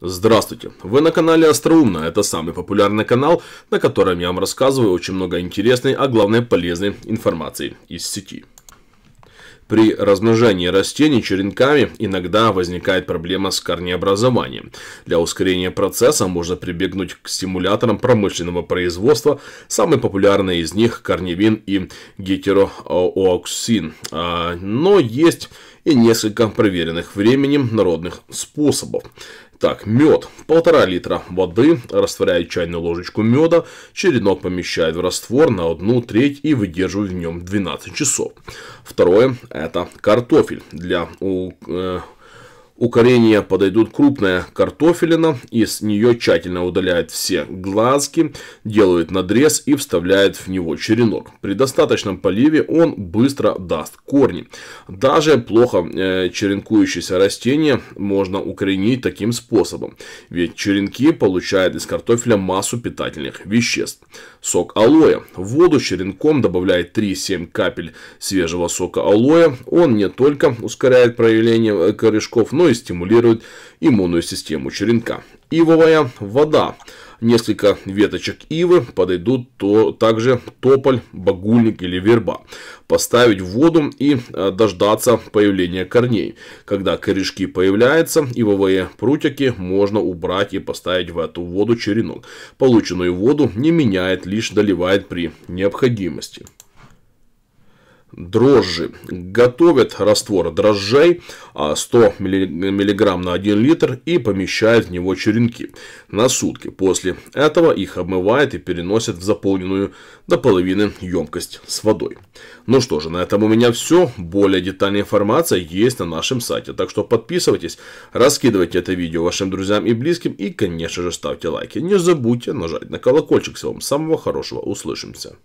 Здравствуйте! Вы на канале Остроумно. Это самый популярный канал, на котором я вам рассказываю очень много интересной, а главное полезной информации из сети. При размножении растений черенками иногда возникает проблема с корнеобразованием. Для ускорения процесса можно прибегнуть к стимуляторам промышленного производства. Самые популярные из них корневин и гетерооксин. А, но есть и несколько проверенных временем народных способов. Так, мед. Полтора литра воды, растворяет чайную ложечку меда, черенок помещает в раствор на одну треть и выдерживает в нем 12 часов. Второе, это картофель. Для у, э, у подойдут крупная картофелина, из нее тщательно удаляют все глазки, делают надрез и вставляют в него черенок. При достаточном поливе он быстро даст корни. Даже плохо э, черенкующееся растение можно укоренить таким способом, ведь черенки получают из картофеля массу питательных веществ. Сок алоэ. В воду черенком добавляет 3-7 капель свежего сока алоэ. Он не только ускоряет проявление э, корешков, но и стимулирует иммунную систему черенка. Ивовая вода. Несколько веточек ивы подойдут то, также тополь, багульник или верба. Поставить в воду и э, дождаться появления корней. Когда корешки появляются, ивовые прутики можно убрать и поставить в эту воду черенок. Полученную воду не меняет, лишь доливает при необходимости дрожжи. Готовят раствор дрожжей 100 а, мг на 1 литр и помещают в него черенки на сутки. После этого их обмывают и переносят в заполненную до половины емкость с водой. Ну что же, на этом у меня все. Более детальная информация есть на нашем сайте. Так что подписывайтесь, раскидывайте это видео вашим друзьям и близким и, конечно же, ставьте лайки. Не забудьте нажать на колокольчик. Всего вам самого хорошего. Услышимся.